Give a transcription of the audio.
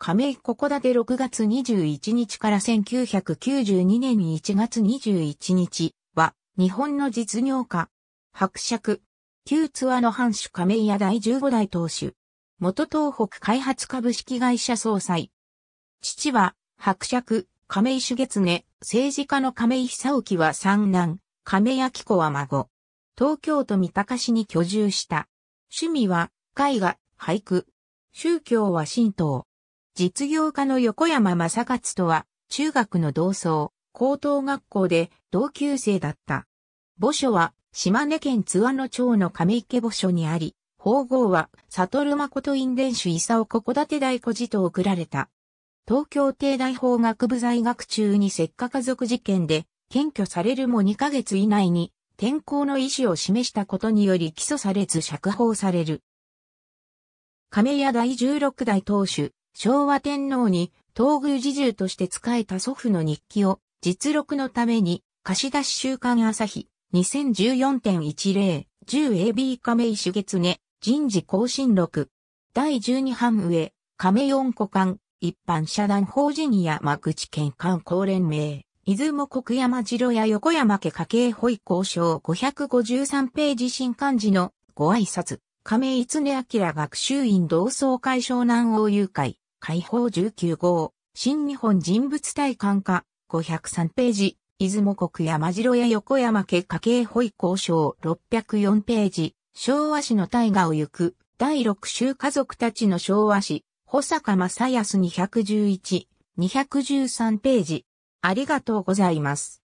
亀井ここだて6月21日から1992年1月21日は、日本の実業家、伯爵、旧ツアの藩主亀井屋第15代当主、元東北開発株式会社総裁。父は、伯爵、亀井主月根、政治家の亀井久興は三男、亀井明子は孫。東京都三鷹市に居住した。趣味は、絵画、俳句。宗教は神道。実業家の横山正勝とは、中学の同窓、高等学校で同級生だった。墓所は、島根県津和野町の上池墓所にあり、法号は、悟誠院伝主伊佐尾こ立大孤児と送られた。東京帝大法学部在学中に石化家族事件で、検挙されるも2ヶ月以内に、転校の意思を示したことにより起訴されず釈放される。亀屋第16代当主、昭和天皇に東宮侍従として仕えた祖父の日記を実録のために貸し出し週刊朝日2014.10 10AB 亀井主月根人事更新録第12版上亀四個館一般社団法人山口県観光連盟出雲国山城や横山家家計保育交渉553ページ新幹事のご挨拶亀井常明学習院同窓会湘南王友会解放19号、新日本人物体感化、503ページ、出雲国山城や横山家家計保育交渉604ページ、昭和史の大河を行く、第6週家族たちの昭和史、保坂正康211、213ページ。ありがとうございます。